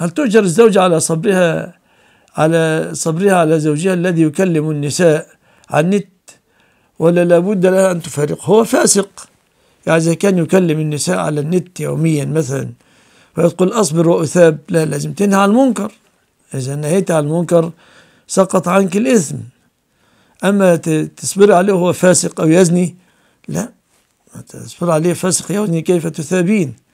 هل تؤجر الزوجة على صبرها على صبرها على زوجها الذي يكلم النساء عن النت ولا لابد لها أن تفارقه هو فاسق يعني إذا كان يكلم النساء على النت يوميا مثلا ويقول أصبر وأثاب لا لازم تنهى عن المنكر إذا نهيت عن المنكر سقط عنك الإثم أما تصبر عليه وهو فاسق أو يزني لا تصبر عليه فاسق يزني كيف تثابين